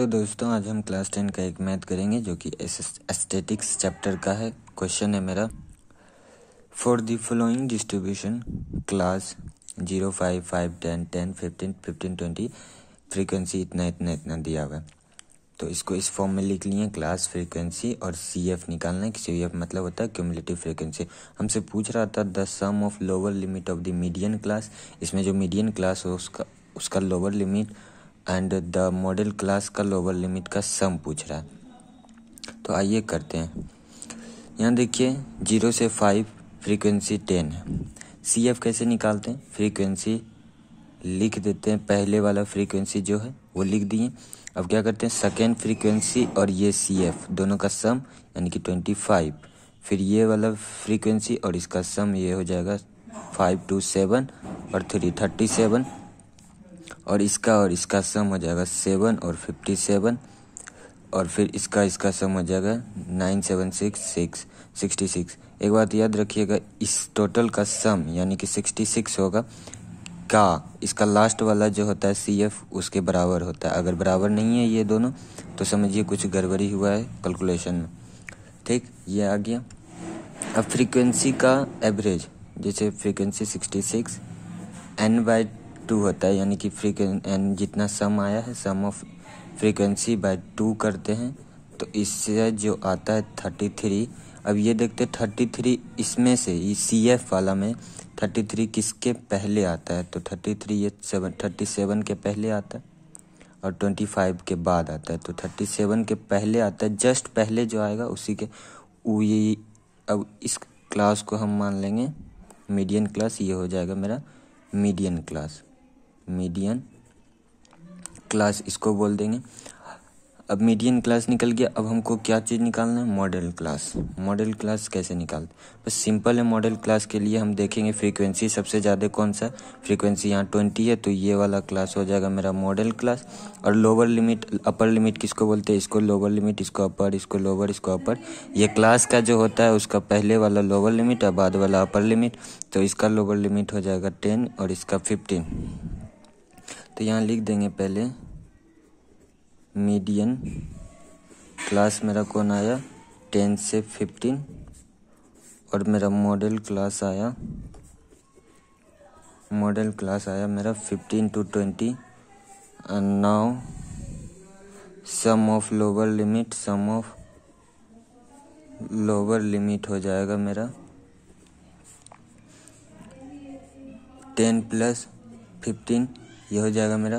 hello दोस्तों आज हम क्लास टेन का एक मैथ करेंगे जो कि एस्थेटिक्स चैप्टर का है क्वेश्चन है मेरा for the following distribution class zero five five ten ten fifteen fifteen twenty frequency इतना इतना इतना दिया हुआ है तो इसको इस फॉर्म में लिख लिए क्लास फ्रीक्वेंसी और सी एफ निकालना है सी एफ मतलब होता है क्यूमुलेटिव फ्रीक्वेंसी हमसे पूछ रहा था the sum of lower limit of the median class इसमें जो मीडियन क्लास हो उसका उसका lower limit and the modal class का लोअर लिमिट का सम पूछ रहा है तो आइए करते हैं यहाँ देखिए जीरो से फाइव फ्रीक्वेंसी टेन है सी एफ कैसे निकालते हैं फ्रीक्वेंसी लिख देते हैं पहले वाला फ्रीक्वेंसी जो है वो लिख दिए अब क्या करते हैं सेकेंड फ्रीक्वेंसी और ये सी एफ दोनों का सम यानी कि ट्वेंटी फाइव फिर ये वाला फ्रीक्वेंसी और इसका सम ये हो जाएगा फाइव टू सेवन और थ्री थर्टी सेवन और इसका और इसका सम हो जाएगा सेवन और फिफ्टी सेवन और फिर इसका इसका सम हो जाएगा nine seven six six sixty six एक बात याद रखिएगा इस टोटल का सम यानी कि सिक्सटी सिक्स होगा का इसका लास्ट वाला जो होता है सी एफ उसके बराबर होता है अगर बराबर नहीं है ये दोनों तो समझिए कुछ गड़बड़ी हुआ है कैलकुलेशन में ठीक ये आ गया अब फ्रीक्वेंसी का एवरेज जैसे frequency six N by two होता है यानी कि फ्रीक्वें जितना सम आया है sum of frequency by two करते हैं तो इससे जो आता है थर्टी थ्री अब ये देखते हैं थर्टी थ्री इसमें से ये सी एफ वाला में थर्टी थ्री किसके पहले आता है तो थर्टी थ्री ये सेवन थर्टी सेवन के पहले आता है और ट्वेंटी फाइव के बाद आता है तो थर्टी सेवन के पहले आता है जस्ट पहले जो आएगा उसी के वो ये अब इस क्लास को हम मान लेंगे मीडियन क्लास ये हो जाएगा मेरा मीडियन क्लास मीडियन क्लास इसको बोल देंगे अब मीडियन क्लास निकल गया अब हमको क्या चीज़ निकालना है मॉडल क्लास मॉडल क्लास कैसे निकालते बस सिंपल है मॉडल क्लास के लिए हम देखेंगे फ्रीक्वेंसी सबसे ज़्यादा कौन सा फ्रीक्वेंसी यहाँ ट्वेंटी है तो ये वाला क्लास हो जाएगा मेरा मॉडल क्लास और लोअर लिमिट अपर लिमिट किसको बोलते हैं इसको लोअर लिमिट इसको अपर इसको लोअर इसको अपर ये क्लास का जो होता है उसका पहले वाला लोअर लिमिट और बाद वाला अपर लिमिट तो इसका लोअर लिमिट हो जाएगा टेन और इसका फिफ्टीन तो यहाँ लिख देंगे पहले मीडियन क्लास मेरा कौन आया टेन से फिफ्टीन और मेरा मॉडल क्लास आया मॉडल क्लास आया मेरा fifteen to twenty now sum of lower limit sum of lower limit हो जाएगा मेरा टेन प्लस फिफ्टीन ये हो जाएगा मेरा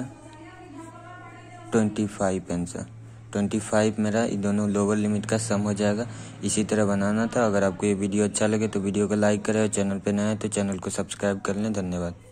twenty five answer twenty five मेरा ये दोनों लोअर लिमिट का सम हो जाएगा इसी तरह बनाना था अगर आपको ये वीडियो अच्छा लगे तो वीडियो को लाइक करें और चैनल पर नया है तो चैनल को सब्सक्राइब कर लें धन्यवाद